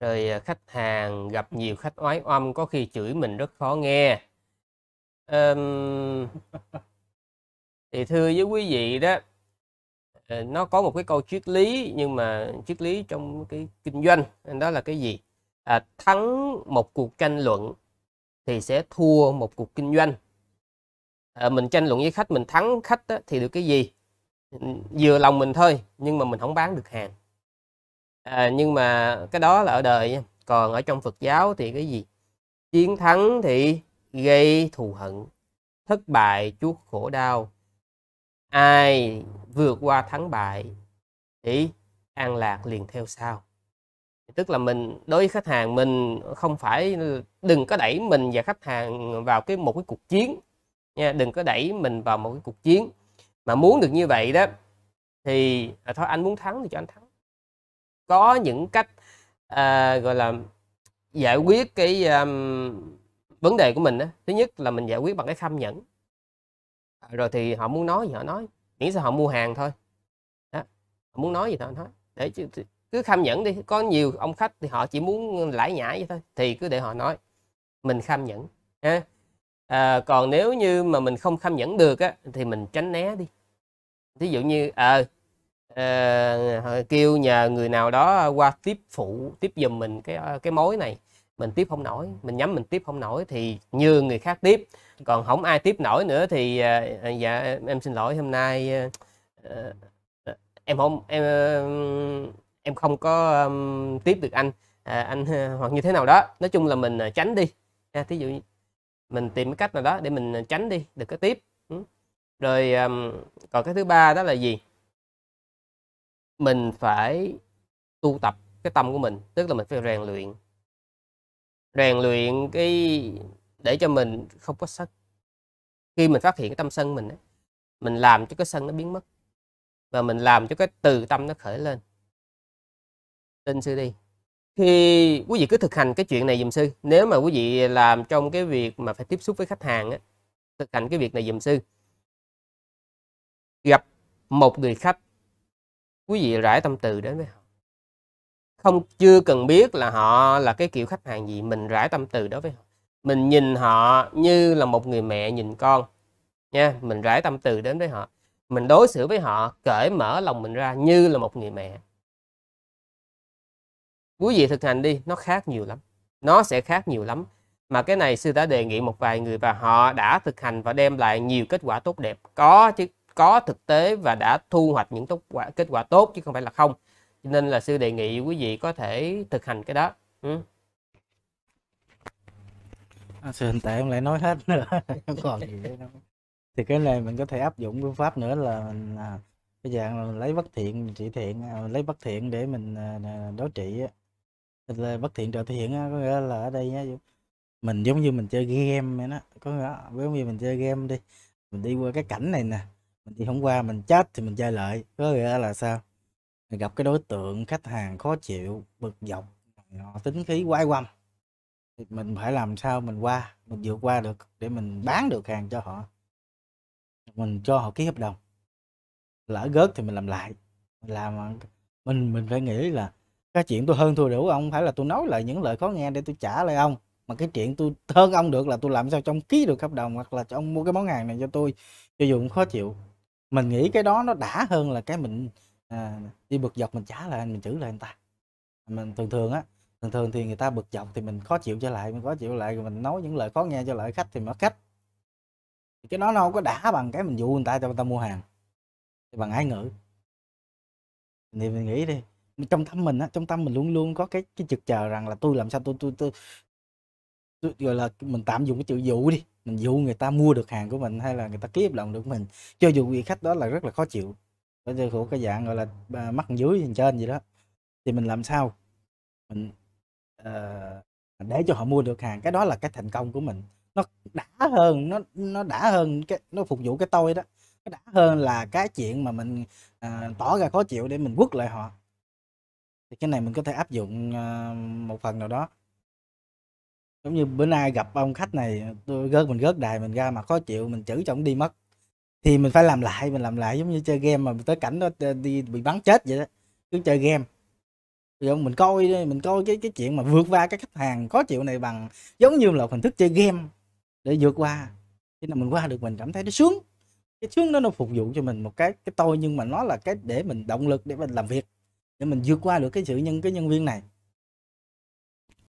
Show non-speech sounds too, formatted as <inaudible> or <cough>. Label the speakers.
Speaker 1: rồi à, khách hàng gặp nhiều khách oái oăm có khi chửi mình rất khó nghe um, thì thưa với quý vị đó ờ, nó có một cái câu triết lý nhưng mà triết lý trong cái kinh doanh đó là cái gì à, thắng một cuộc tranh luận thì sẽ thua một cuộc kinh doanh à, mình tranh luận với khách mình thắng khách đó, thì được cái gì vừa lòng mình thôi nhưng mà mình không bán được hàng à, nhưng mà cái đó là ở đời còn ở trong Phật giáo thì cái gì chiến thắng thì gây thù hận thất bại chuốc khổ đau ai vượt qua thắng bại thì an lạc liền theo sau tức là mình đối với khách hàng mình không phải đừng có đẩy mình và khách hàng vào cái một cái cuộc chiến nha đừng có đẩy mình vào một cái cuộc chiến mà muốn được như vậy đó thì à, thôi anh muốn thắng thì cho anh thắng có những cách à, gọi là giải quyết cái um, vấn đề của mình đó. thứ nhất là mình giải quyết bằng cái kham nhẫn à, rồi thì họ muốn nói gì họ nói miễn sao họ mua hàng thôi đó. họ muốn nói gì thì họ nói để cứ kham nhẫn đi có nhiều ông khách thì họ chỉ muốn lãi nhãi vậy thôi thì cứ để họ nói mình kham nhẫn ha à, còn nếu như mà mình không kham nhẫn được á thì mình tránh né đi ví dụ như ờ à, Ờ, kêu nhờ người nào đó ờ, qua tiếp phụ tiếp giùm mình cái ờ, cái mối này mình tiếp không nổi mình nhắm mình tiếp không nổi thì như người khác tiếp còn không ai tiếp nổi nữa thì dạ em xin lỗi hôm nay em không em em không có tiếp được anh à, anh hoặc như thế nào đó nói chung là mình tránh đi à, thí dụ mình tìm cái cách nào đó để mình tránh đi được cái tiếp rồi còn cái thứ ba đó là gì mình phải tu tập cái tâm của mình tức là mình phải rèn luyện rèn luyện cái để cho mình không có sân khi mình phát hiện cái tâm sân mình ấy, mình làm cho cái sân nó biến mất và mình làm cho cái từ tâm nó khởi lên tin sư đi khi quý vị cứ thực hành cái chuyện này dùm sư nếu mà quý vị làm trong cái việc mà phải tiếp xúc với khách hàng á thực hành cái việc này dùm sư gặp một người khách quý vị rải tâm từ đến với họ không chưa cần biết là họ là cái kiểu khách hàng gì mình rải tâm từ đối với họ mình nhìn họ như là một người mẹ nhìn con nha mình rải tâm từ đến với họ mình đối xử với họ cởi mở lòng mình ra như là một người mẹ quý vị thực hành đi nó khác nhiều lắm nó sẽ khác nhiều lắm mà cái này sư đã đề nghị một vài người và họ đã thực hành và đem lại nhiều kết quả tốt đẹp có chứ có thực tế và đã thu hoạch những tốt quả, kết quả tốt chứ không phải là không cho nên là sư đề nghị quý vị có thể thực hành cái đó ừ.
Speaker 2: À, sư hiện tại em lại nói hết nữa <laughs> còn gì nữa thì cái này mình có thể áp dụng phương pháp nữa là bây giờ lấy bất thiện trị thiện à, lấy bất thiện để mình à, à, đối trị là bất thiện trợ thiện có nghĩa là ở đây nhá mình giống như mình chơi game vậy đó có nghĩa giống như mình chơi game đi mình đi qua cái cảnh này nè mình thì hôm qua mình chết thì mình chơi lại có nghĩa là sao mình gặp cái đối tượng khách hàng khó chịu bực dọc tính khí quái quăm thì mình phải làm sao mình qua mình vượt qua được để mình bán được hàng cho họ mình cho họ ký hợp đồng lỡ gớt thì mình làm lại mình làm mình mình phải nghĩ là cái chuyện tôi hơn thua đủ ông phải là tôi nói lại những lời khó nghe để tôi trả lại ông mà cái chuyện tôi hơn ông được là tôi làm sao trong ký được hợp đồng hoặc là cho ông mua cái món hàng này cho tôi cho dù cũng khó chịu mình nghĩ cái đó nó đã hơn là cái mình à, đi bực dọc mình trả lại mình chửi lại người ta mình thường thường á thường thường thì người ta bực dọc thì mình khó chịu trở lại mình khó chịu lại mình nói những lời khó nghe cho lại khách thì mất khách thì cái đó nó không có đã bằng cái mình dụ người ta cho người ta mua hàng thì bằng ái ngữ thì mình nghĩ đi trong tâm mình á trong tâm mình luôn luôn có cái cái trực chờ rằng là tôi làm sao tôi tôi tôi, tôi, tôi gọi là mình tạm dùng cái chữ dụ đi mình dụ người ta mua được hàng của mình hay là người ta ký lòng được mình cho dù vị khách đó là rất là khó chịu bây giờ của cái dạng gọi là à, mắc dưới hình trên gì đó thì mình làm sao mình uh, để cho họ mua được hàng cái đó là cái thành công của mình nó đã hơn nó nó đã hơn cái nó phục vụ cái tôi đó nó đã hơn là cái chuyện mà mình uh, tỏ ra khó chịu để mình quất lại họ thì cái này mình có thể áp dụng uh, một phần nào đó giống như bữa nay gặp ông khách này tôi gớt mình gớt đài mình ra mà khó chịu mình chửi cho ông đi mất thì mình phải làm lại mình làm lại giống như chơi game mà tới cảnh đó đi bị bắn chết vậy đó cứ chơi game rồi mình coi mình coi cái cái chuyện mà vượt qua cái khách hàng khó chịu này bằng giống như là hình thức chơi game để vượt qua khi nào mình qua được mình cảm thấy nó sướng cái sướng đó nó phục vụ cho mình một cái cái tôi nhưng mà nó là cái để mình động lực để mình làm việc để mình vượt qua được cái sự nhân cái nhân viên này